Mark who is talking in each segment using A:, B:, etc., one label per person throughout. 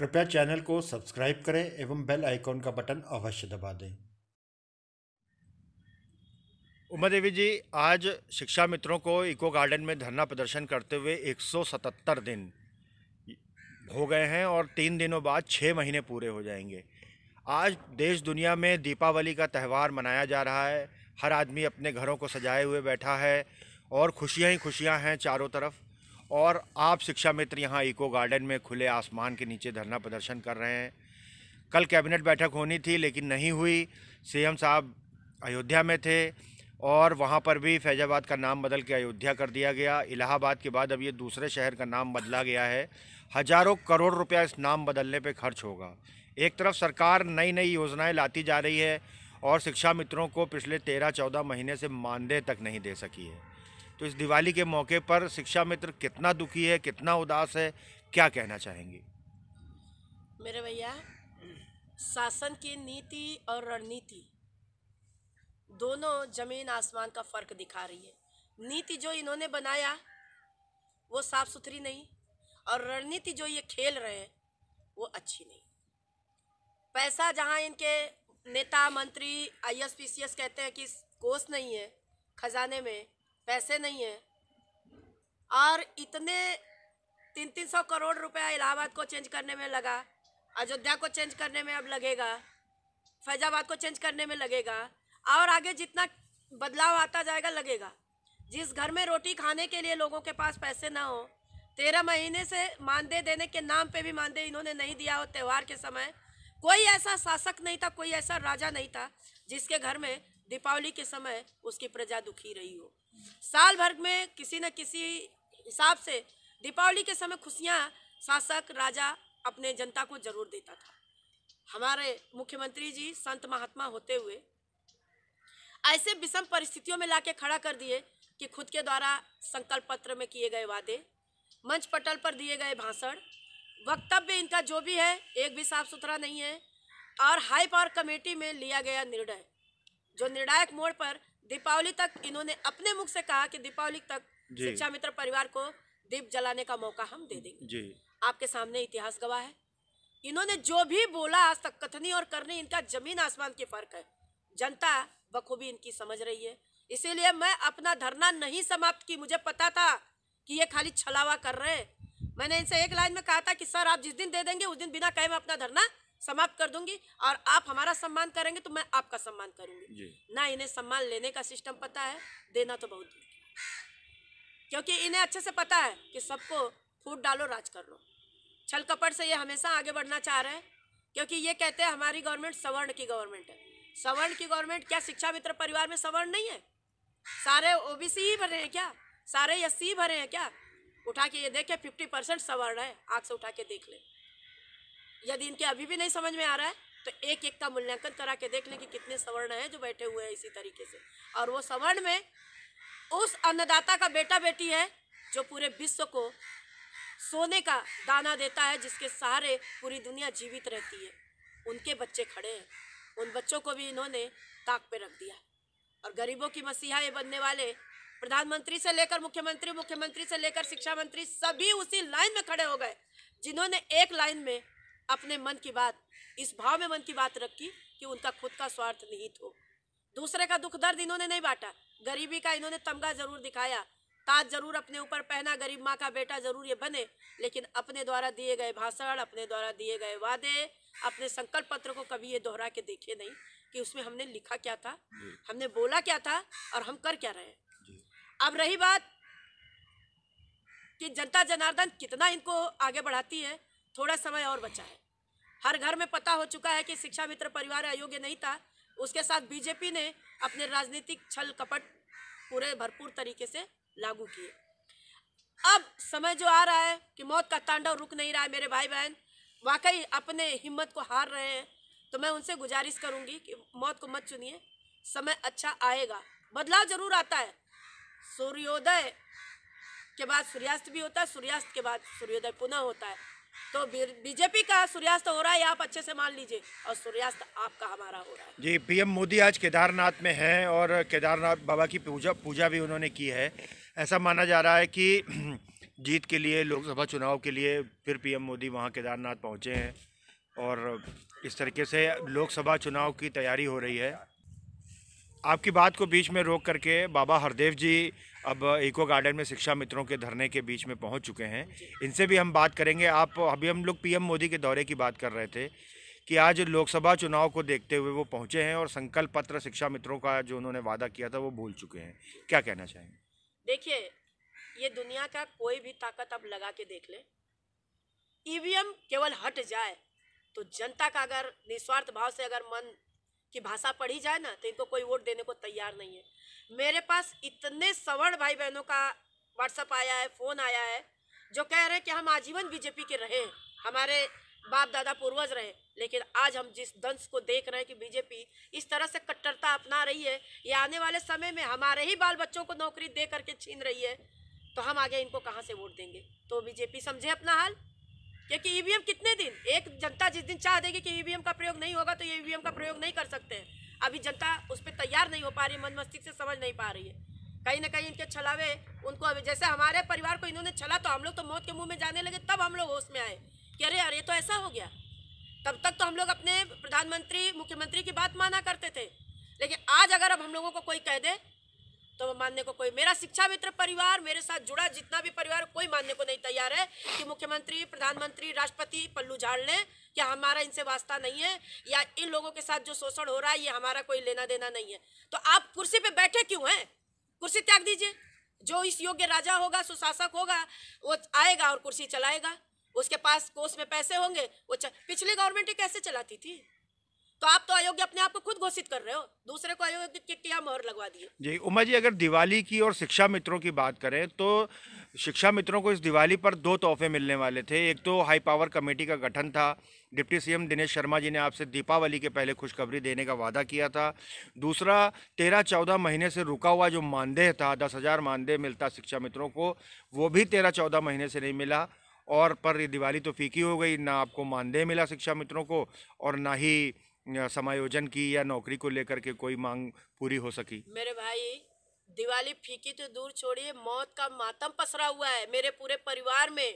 A: कृपया चैनल को सब्सक्राइब करें एवं बेल आइकॉन का बटन अवश्य दबा दें उमा देवी जी आज शिक्षा मित्रों को इको गार्डन में धरना प्रदर्शन करते हुए 177 दिन हो गए हैं और तीन दिनों बाद छः महीने पूरे हो जाएंगे आज देश दुनिया में दीपावली का त्यौहार मनाया जा रहा है हर आदमी अपने घरों को सजाए हुए बैठा है और खुशियाँ ही खुशियाँ हैं चारों तरफ और आप शिक्षा मित्र यहाँ इको गार्डन में खुले आसमान के नीचे धरना प्रदर्शन कर रहे हैं कल कैबिनेट बैठक होनी थी लेकिन नहीं हुई सीएम साहब अयोध्या में थे और वहाँ पर भी फैजाबाद का नाम बदल के अयोध्या कर दिया गया इलाहाबाद के बाद अब ये दूसरे शहर का नाम बदला गया है हजारों करोड़ रुपया इस नाम बदलने पे खर्च होगा एक तरफ सरकार नई नई योजनाएं लाती जा रही है और शिक्षा मित्रों को पिछले तेरह चौदह महीने से मानदेय तक नहीं दे सकी है तो इस दिवाली के मौके पर शिक्षा मित्र कितना दुखी है कितना उदास है क्या कहना चाहेंगे
B: मेरे भैया शासन की नीति और रणनीति दोनों जमीन आसमान का फर्क दिखा रही है नीति जो इन्होंने बनाया वो साफ सुथरी नहीं और रणनीति जो ये खेल रहे हैं वो अच्छी नहीं पैसा जहाँ इनके नेता मंत्री आई एस कहते हैं कि कोस नहीं है खजाने में पैसे नहीं है और इतने तीन तीन सौ करोड़ रुपया इलाहाबाद को चेंज करने में लगा अयोध्या को चेंज करने में अब लगेगा फैजाबाद को चेंज करने में लगेगा और आगे जितना बदलाव आता जाएगा लगेगा जिस घर में रोटी खाने के लिए लोगों के पास पैसे ना हो तेरह महीने से मानदेय देने के नाम पे भी मानदेय इन्होंने नहीं दिया हो त्यौहार के समय कोई ऐसा शासक नहीं था कोई ऐसा राजा नहीं था जिसके घर में दीपावली के समय उसकी प्रजा दुखी रही हो साल भर में किसी न किसी हिसाब से दीपावली के समय खुशियां शासक राजा अपने जनता को जरूर देता था हमारे मुख्यमंत्री जी संत महात्मा होते हुए ऐसे विषम परिस्थितियों में लाके खड़ा कर दिए कि खुद के द्वारा संकल्प पत्र में किए गए वादे मंच पटल पर दिए गए भाषण वक्तव्य इनका जो भी है एक भी साफ सुथरा नहीं है और हाई पावर कमेटी में लिया गया निर्णय जो निर्णायक मोड़ पर दीपावली तक इन्होंने अपने मुख से कहा कि दीपावली तक शिक्षा मित्र परिवार को दीप जलाने का मौका हम दे देंगे जी आपके सामने इतिहास गवाह है इन्होंने जो भी बोला आज तक कथनी और करनी इनका जमीन आसमान के फर्क है जनता बखूबी इनकी समझ रही है इसीलिए मैं अपना धरना नहीं समाप्त की मुझे पता था कि ये खाली छलावा कर रहे हैं मैंने इनसे एक लाइन में कहा था कि सर आप जिस दिन दे देंगे उस दिन बिना कहे मैं अपना धरना समाप्त कर दूंगी और आप हमारा सम्मान करेंगे तो मैं आपका सम्मान करूंगी ना इन्हें सम्मान लेने का सिस्टम पता है देना तो बहुत दूर क्योंकि इन्हें अच्छे से पता है कि सबको फूट डालो राज कर लो छल कपट से ये हमेशा आगे बढ़ना चाह रहे हैं क्योंकि ये कहते हैं हमारी गवर्नमेंट सवर्ण की गवर्नमेंट है सवर्ण की गवर्नमेंट क्या शिक्षा मित्र परिवार में सवर्ण नहीं है सारे ओबीसी ही भरे हैं क्या सारे एस भरे हैं क्या उठा के ये देखे फिफ्टी परसेंट सवर्ण है आग से उठा के देख ले यदि इनके अभी भी नहीं समझ में आ रहा है तो एक एक का मूल्यांकन करा के देख लें कि कितने सवर्ण हैं जो बैठे हुए हैं इसी तरीके से और वो सवर्ण में उस अन्नदाता का बेटा बेटी है जो पूरे विश्व को सोने का दाना देता है जिसके सहारे पूरी दुनिया जीवित रहती है उनके बच्चे खड़े हैं उन बच्चों को भी इन्होंने ताक पे रख दिया और गरीबों की मसीहा ये बनने वाले प्रधानमंत्री से लेकर मुख्यमंत्री मुख्यमंत्री से लेकर शिक्षा मंत्री सभी उसी लाइन में खड़े हो गए जिन्होंने एक लाइन में अपने मन की बात इस भाव में मन की बात रखी कि उनका खुद का स्वार्थ निहित हो दूसरे का दुख दर्द इन्होंने नहीं बांटा गरीबी का इन्होंने तमगा जरूर दिखाया ताज जरूर अपने ऊपर पहना गरीब माँ का बेटा जरूर ये बने लेकिन अपने द्वारा दिए गए भाषण अपने द्वारा दिए गए वादे अपने संकल्प पत्र को कभी ये दोहरा के देखे नहीं कि उसमें हमने लिखा क्या था हमने बोला क्या था और हम कर क्या रहे अब रही बात कि जनता जनार्दन कितना इनको आगे बढ़ाती है थोड़ा समय और बचा है हर घर में पता हो चुका है कि शिक्षा मित्र परिवार अयोग्य नहीं था उसके साथ बीजेपी ने अपने राजनीतिक छल कपट पूरे भरपूर तरीके से लागू किए अब समय जो आ रहा है कि मौत का तांडव रुक नहीं रहा है मेरे भाई बहन वाकई अपने हिम्मत को हार रहे हैं तो मैं उनसे गुजारिश करूंगी कि मौत को मत चुनिए समय अच्छा आएगा बदलाव जरूर आता है सूर्योदय के बाद सूर्यास्त भी होता है सूर्यास्त के बाद सूर्योदय पुनः होता है तो बीजेपी का सूर्यास्त हो रहा है आप अच्छे से मान लीजिए और सूर्यास्त आपका हमारा हो रहा है
A: जी पीएम मोदी आज केदारनाथ में हैं और केदारनाथ बाबा की पूजा पूजा भी उन्होंने की है ऐसा माना जा रहा है कि जीत के लिए लोकसभा चुनाव के लिए फिर पीएम मोदी वहाँ केदारनाथ पहुँचे हैं और इस तरीके से लोकसभा चुनाव की तैयारी हो रही है आपकी बात को बीच में रोक करके बाबा हरदेव जी अब इको गार्डन में शिक्षा मित्रों के धरने के बीच में पहुंच चुके हैं इनसे भी हम बात करेंगे आप अभी हम लोग पीएम मोदी के दौरे की बात कर रहे थे कि आज लोकसभा चुनाव को देखते हुए वो पहुंचे हैं और संकल्प पत्र शिक्षा मित्रों का जो उन्होंने वादा किया था वो भूल चुके हैं क्या कहना चाहेंगे
B: देखिए ये दुनिया का कोई भी ताकत अब लगा के देख ले ईवीएम केवल हट जाए तो जनता का अगर निस्वार्थ भाव से अगर मन कि भाषा पढ़ी जाए ना तो इनको कोई वोट देने को तैयार नहीं है मेरे पास इतने सवर्ण भाई बहनों का व्हाट्सअप आया है फ़ोन आया है जो कह रहे हैं कि हम आजीवन बीजेपी के रहे हमारे बाप दादा पूर्वज रहे लेकिन आज हम जिस दंश को देख रहे हैं कि बीजेपी इस तरह से कट्टरता अपना रही है या आने वाले समय में हमारे ही बाल बच्चों को नौकरी दे करके छीन रही है तो हम आगे इनको कहाँ से वोट देंगे तो बीजेपी समझे अपना हाल क्योंकि ईवीएम e कितने दिन एक जनता जिस दिन चाह देगी कि ईवीएम e का प्रयोग नहीं होगा तो ये e ईवीएम का प्रयोग नहीं कर सकते हैं अभी जनता उस पर तैयार नहीं हो पा रही मन मस्तिष्क से समझ नहीं पा रही है कहीं ना कहीं इनके छलावे उनको अभी जैसे हमारे परिवार को इन्होंने छला तो हम लोग तो मौत के मुंह में जाने लगे तब हम लोग होश में आए कि अरे अरे तो ऐसा हो गया तब तक तो हम लोग अपने प्रधानमंत्री मुख्यमंत्री की बात माना करते थे लेकिन आज अगर अब हम लोगों को कोई कह दे तो मानने को कोई मेरा शिक्षा मित्र परिवार मेरे साथ जुड़ा जितना भी परिवार कोई मानने को नहीं तैयार है कि मुख्यमंत्री प्रधानमंत्री राष्ट्रपति पल्लू झाड़ लें कि हमारा इनसे वास्ता नहीं है या इन लोगों के साथ जो शोषण हो रहा है ये हमारा कोई लेना देना नहीं है तो आप कुर्सी पर बैठे क्यों हैं कुर्सी त्याग दीजिए जो इस योग्य राजा होगा सुशासक होगा वो आएगा और कुर्सी चलाएगा उसके पास कोष में पैसे होंगे वो पिछली गवर्नमेंट कैसे चलाती थी तो आप तो अयोग्य अपने आप को खुद घोषित कर रहे हो दूसरे को अयोग्य के क्या मोहर लगवा दिए
A: जी उमा जी अगर दिवाली की और शिक्षा मित्रों की बात करें तो शिक्षा मित्रों को इस दिवाली पर दो तोहफे मिलने वाले थे एक तो हाई पावर कमेटी का गठन था डिप्टी सीएम दिनेश शर्मा जी ने आपसे दीपावली के पहले खुशखबरी देने का वादा किया था दूसरा तेरह चौदह महीने से रुका हुआ जो मानदेय था दस हज़ार मानदेय मिलता शिक्षा मित्रों को वो भी तेरह चौदह महीने से नहीं मिला और पर दिवाली तो फीकी हो गई ना आपको मानदेय मिला शिक्षा मित्रों को और ना ही समायोजन की या नौकरी को लेकर के कोई मांग पूरी हो सकी
B: मेरे भाई दिवाली फीकी तो दूर छोड़िए मौत का मातम पसरा हुआ है मेरे पूरे परिवार में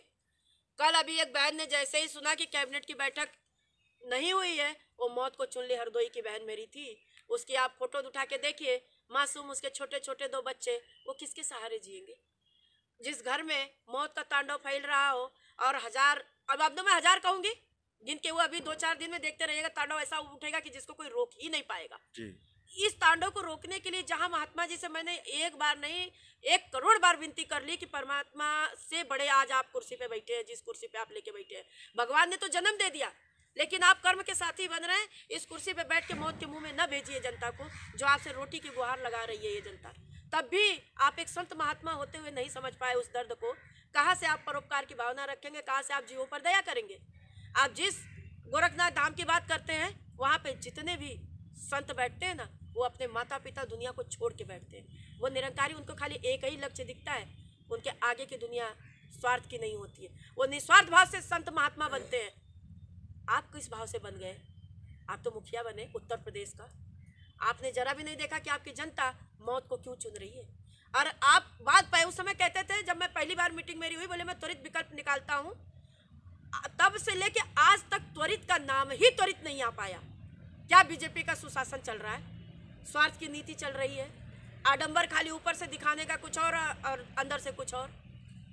B: कल अभी एक बहन ने जैसे ही सुना कि कैबिनेट की बैठक नहीं हुई है वो मौत को चुन ली हरदोई की बहन मेरी थी उसकी आप फोटो उठा के देखिए मासूम उसके छोटे छोटे दो बच्चे वो किसके सहारे जिएंगे जिस घर में मौत का तांडव फैल रहा हो और हजार अब आप तो मैं हजार कहूंगी जिनके वो अभी दो चार दिन में देखते रहेगा तांडव ऐसा उठेगा कि जिसको कोई रोक ही नहीं पाएगा जी। इस तांडव को रोकने के लिए जहां महात्मा जी से मैंने एक बार नहीं एक करोड़ बार विनती कर ली कि परमात्मा से बड़े आज आप कुर्सी पे बैठे हैं जिस कुर्सी पे आप लेके बैठे हैं भगवान ने तो जन्म दे दिया लेकिन आप कर्म के साथी बन रहे हैं इस कुर्सी पे बैठ के मौत के मुंह में न भेजिए जनता को जो आपसे रोटी की गुहार लगा रही है ये जनता तब भी आप एक संत महात्मा होते हुए नहीं समझ पाए उस दर्द को कहाँ से आप परोपकार की भावना रखेंगे कहाँ से आप जीवों पर दया करेंगे आप जिस गोरखनाथ धाम की बात करते हैं वहाँ पे जितने भी संत बैठते हैं ना वो अपने माता पिता दुनिया को छोड़ के बैठते हैं वो निरंकारी उनको खाली एक ही लक्ष्य दिखता है उनके आगे की दुनिया स्वार्थ की नहीं होती है वो निस्वार्थ भाव से संत महात्मा बनते हैं आप किस भाव से बन गए आप तो मुखिया बने उत्तर प्रदेश का आपने जरा भी नहीं देखा कि आपकी जनता मौत को क्यों चुन रही है और आप बात पाए उस समय कहते थे जब मैं पहली बार मीटिंग मेरी हुई बोले मैं त्वरित विकल्प निकालता हूँ तब से लेके आज तक त्वरित का नाम ही त्वरित नहीं आ पाया क्या बीजेपी का सुशासन चल रहा है स्वार्थ की नीति चल रही है आडंबर खाली ऊपर से दिखाने का कुछ और और अंदर से कुछ और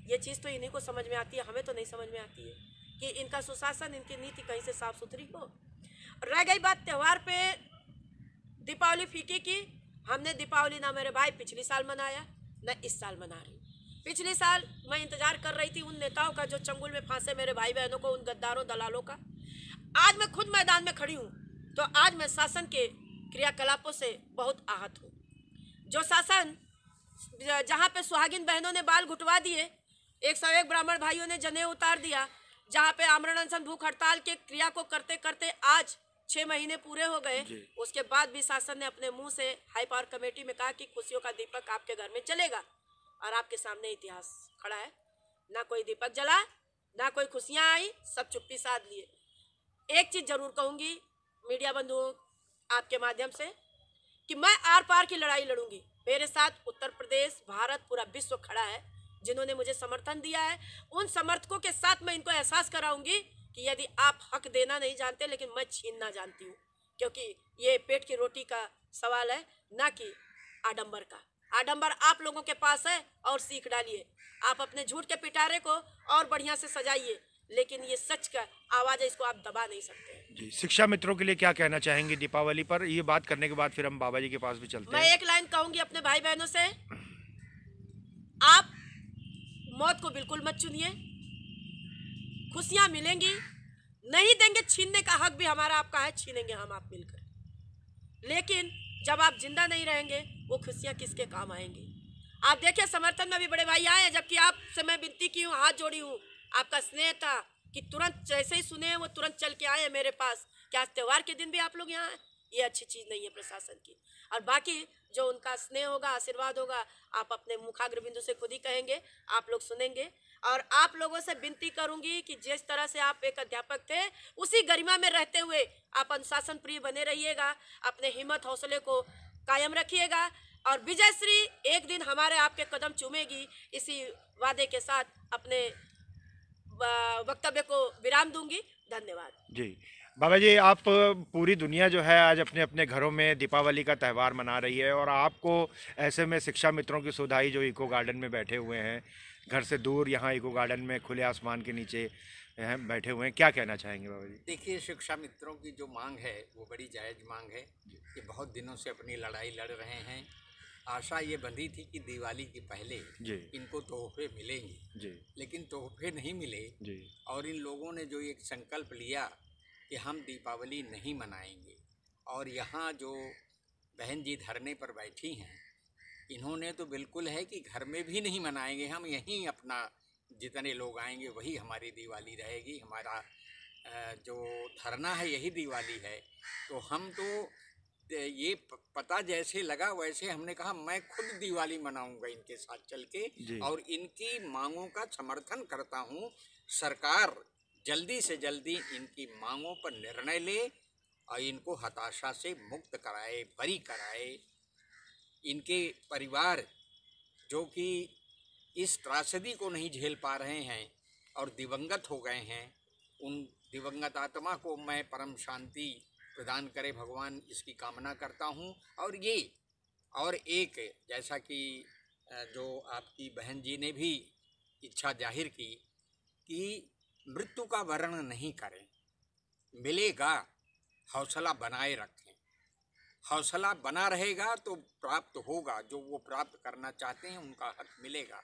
B: ये चीज़ तो इन्हीं को समझ में आती है हमें तो नहीं समझ में आती है कि इनका सुशासन इनकी नीति कहीं से साफ सुथरी हो रह गई बात त्यौहार पे दीपावली फीकी की हमने दीपावली ना मेरे भाई पिछले साल मनाया न इस साल मना रही पिछले साल मैं इंतजार कर रही थी उन नेताओं का जो चंगुल में फांसे मेरे भाई बहनों को उन गद्दारों दलालों का आज मैं खुद मैदान में खड़ी हूँ तो आज मैं शासन के क्रियाकलापों से बहुत आहत हूँ जो शासन जहाँ पे सुहागिन बहनों ने बाल घुटवा दिए एक सौ एक ब्राह्मण भाइयों ने जने उतार दिया जहाँ पे आमरण अनशन भूख हड़ताल के क्रिया को करते करते आज छः महीने पूरे हो गए उसके बाद भी शासन ने अपने मुंह से हाई पावर कमेटी में कहा कि खुशियों का दीपक आपके घर में चलेगा और आपके सामने इतिहास खड़ा है ना कोई दीपक जला ना कोई खुशियाँ आई सब चुप्पी साध लिए एक चीज़ जरूर कहूँगी मीडिया बंधुओं आपके माध्यम से कि मैं आर पार की लड़ाई लड़ूंगी मेरे साथ उत्तर प्रदेश भारत पूरा विश्व खड़ा है जिन्होंने मुझे समर्थन दिया है उन समर्थकों के साथ मैं इनको एहसास कराऊंगी कि यदि आप हक देना नहीं जानते लेकिन मैं छीनना जानती हूँ क्योंकि ये पेट की रोटी का सवाल है ना कि आडंबर का आडम्बर आप लोगों के पास है और सीख डालिए आप अपने झूठ के पिटारे को और बढ़िया से सजाइए लेकिन ये सच का आवाज है इसको आप दबा नहीं सकते
A: जी शिक्षा मित्रों के लिए क्या कहना चाहेंगे दीपावली पर ये बात करने के बाद फिर हम बाबा जी के पास भी चलते मैं
B: एक लाइन कहूंगी अपने भाई बहनों से आप मौत को बिल्कुल मत चुनिए खुशियां मिलेंगी नहीं देंगे छीनने का हक भी हमारा आपका है छीनेंगे हम आप मिलकर लेकिन जब आप जिंदा नहीं रहेंगे वो खुशियाँ किसके काम आएंगी आप देखिए समर्थन में भी बड़े भाई आए हैं जबकि आपसे मैं विनती की हूँ हाथ जोड़ी हूँ आपका स्नेह था कि तुरंत जैसे ही सुने वो तुरंत चल के आए मेरे पास क्या आज त्यौहार के दिन भी आप लोग यहाँ आए ये अच्छी चीज़ नहीं है प्रशासन की और बाकी जो उनका स्नेह होगा आशीर्वाद होगा आप अपने मुखाग्र बिंदु से खुद ही कहेंगे आप लोग सुनेंगे और आप लोगों से विनती करूंगी कि जिस तरह से आप एक अध्यापक थे उसी गरिमा में रहते हुए आप अनुशासन प्रिय बने रहिएगा अपने हिम्मत हौसले को कायम रखिएगा और विजयश्री एक दिन हमारे आपके कदम चूमेगी इसी वादे के साथ अपने वक्तव्य को विराम दूंगी
A: धन्यवाद जी बाबा जी आप पूरी दुनिया जो है आज अपने अपने घरों में दीपावली का त्यौहार मना रही है और आपको ऐसे में शिक्षा मित्रों की सुधाई जो इको गार्डन में बैठे हुए हैं घर से दूर यहाँ इको गार्डन में खुले आसमान के नीचे हैं बैठे हुए हैं क्या कहना चाहेंगे बाबा जी
C: देखिए शिक्षा मित्रों की जो मांग है वो बड़ी जायज़ मांग है कि बहुत दिनों से अपनी लड़ाई लड़ रहे हैं आशा ये बंधी थी कि दिवाली के पहले इनको तोहफे मिलेंगे लेकिन तोहफे नहीं मिले और इन लोगों ने जो एक संकल्प लिया कि हम दीपावली नहीं मनाएंगे और यहाँ जो बहन जी धरने पर बैठी हैं इन्होंने तो बिल्कुल है कि घर में भी नहीं मनाएंगे हम यहीं अपना जितने लोग आएंगे वही हमारी दिवाली रहेगी हमारा जो धरना है यही दिवाली है तो हम तो ये पता जैसे लगा वैसे हमने कहा मैं खुद दिवाली मनाऊंगा इनके साथ चल के और इनकी मांगों का समर्थन करता हूँ सरकार जल्दी से जल्दी इनकी मांगों पर निर्णय ले और इनको हताशा से मुक्त कराए बरी कराए इनके परिवार जो कि इस त्रासदी को नहीं झेल पा रहे हैं और दिवंगत हो गए हैं उन दिवंगत आत्मा को मैं परम शांति प्रदान करे भगवान इसकी कामना करता हूँ और ये और एक जैसा कि जो आपकी बहन जी ने भी इच्छा जाहिर की कि मृत्यु का वर्णन नहीं करें मिलेगा हौसला बनाए रखें हौसला बना रहेगा तो प्राप्त होगा जो वो प्राप्त करना चाहते हैं उनका हक मिलेगा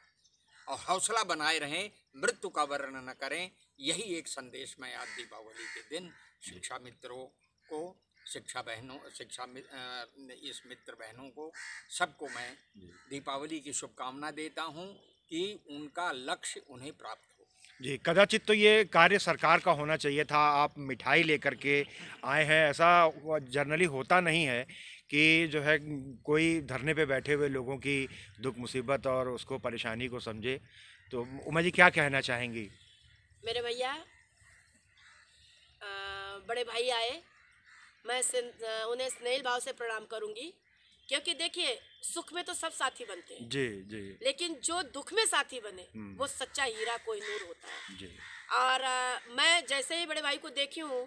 C: और हौसला बनाए रहें मृत्यु का वर्णन न करें यही एक संदेश मैं आज दीपावली के दिन शिक्षा मित्रों को शिक्षा बहनों शिक्षा इस मित्र बहनों को सबको मैं दीपावली की शुभकामना देता हूँ कि उनका लक्ष्य उन्हें प्राप्त
A: जी कदाचित तो ये कार्य सरकार का होना चाहिए था आप मिठाई लेकर के आए हैं ऐसा जनरली होता नहीं है कि जो है कोई धरने पे बैठे हुए लोगों की दुख मुसीबत और उसको परेशानी को समझे तो उमा जी क्या कहना चाहेंगी
B: मेरे भैया बड़े भाई आए मैं उन्हें स्नेहल भाव से प्रणाम करूंगी क्योंकि देखिए सुख में तो सब साथी बनते हैं जी जी लेकिन जो दुख में साथी बने हम्म। वो सच्चा हीरा कोई नूर होता है जी और आ, मैं जैसे ही बड़े भाई को देखी हूँ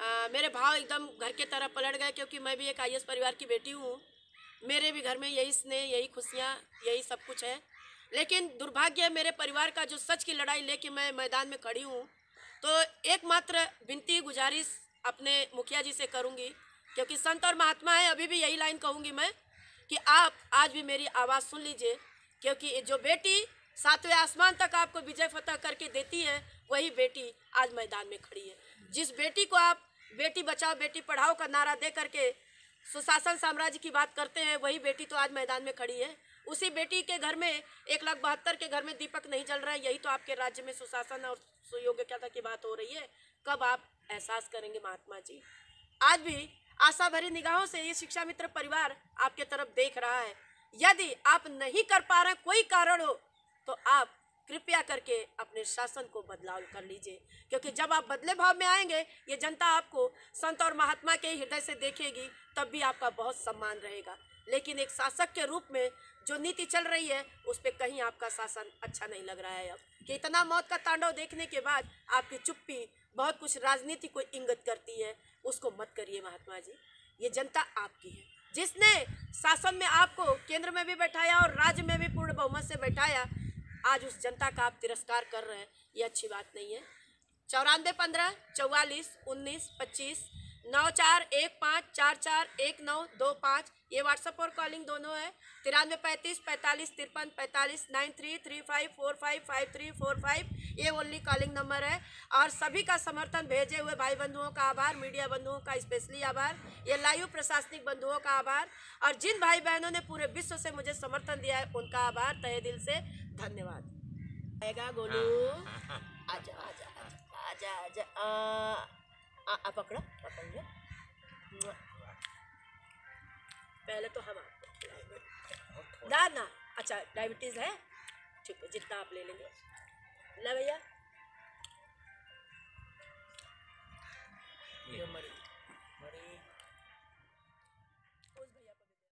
B: आ, मेरे भाव एकदम घर के तरह पलट गए क्योंकि मैं भी एक आई परिवार की बेटी हूँ मेरे भी घर में यही स्नेह यही खुशियाँ यही सब कुछ है लेकिन दुर्भाग्य मेरे परिवार का जो सच की लड़ाई लेके मैं मैदान में खड़ी हूँ तो एकमात्र विनती गुजारिश अपने मुखिया जी से करूँगी क्योंकि संत और महात्मा है अभी भी यही लाइन कहूँगी मैं कि आप आज भी मेरी आवाज़ सुन लीजिए क्योंकि जो बेटी सातवें आसमान तक आपको विजय फतह करके देती है वही बेटी आज मैदान में खड़ी है जिस बेटी को आप बेटी बचाओ बेटी पढ़ाओ का नारा दे करके सुशासन साम्राज्य की बात करते हैं वही बेटी तो आज मैदान में खड़ी है उसी बेटी के घर में एक लाख बहत्तर के घर में दीपक नहीं जल रहा है यही तो आपके राज्य में सुशासन और सुयोग्यता की बात हो रही है कब आप एहसास करेंगे महात्मा जी आज भी आशा भरी निगाहों से ये शिक्षा मित्र परिवार आपके तरफ देख रहा है यदि आप नहीं कर पा रहे कोई कारण हो तो आप कृपया करके अपने शासन को बदलाव कर लीजिए क्योंकि जब आप बदले भाव में आएंगे ये जनता आपको संत और महात्मा के हृदय से देखेगी तब भी आपका बहुत सम्मान रहेगा लेकिन एक शासक के रूप में जो नीति चल रही है उस पर कहीं आपका शासन अच्छा नहीं लग रहा है अब कि इतना मौत का तांडव देखने के बाद आपकी चुप्पी बहुत कुछ राजनीति को इंगत करती है उसको मत करिए महात्मा जी ये जनता आपकी है जिसने शासन में आपको केंद्र में भी बैठाया और राज्य में भी पूर्ण बहुमत से बैठाया आज उस जनता का आप तिरस्कार कर रहे हैं ये अच्छी बात नहीं है चौरानवे पंद्रह चौवालीस उन्नीस पच्चीस नौ चार एक पाँच चार चार एक नौ दो पाँच ये व्हाट्सअप और कॉलिंग दोनों है तिरानवे पैंतीस पैंतालीस तिरपन पैंतालीस nine three three five four five five three four five ये ओनली कॉलिंग नंबर है और सभी का समर्थन भेजे हुए भाई बंधुओं का आभार मीडिया बंधुओं का स्पेशली आभार ये लाइव प्रशासनिक बंधुओं का आभार और जिन भाई बहनों ने पूरे विश्व से मुझे समर्थन दिया है उनका आभार तय दिल से धन्यवाद आएगा गोलू आजा आजा आजा आजा आजा आ, आ, पकड़ो पकड़ पहले तो हम आपको खिलाएंगे ना ना अच्छा डायबिटीज़ है ठीक है जितना आप ले लेंगे ना भैया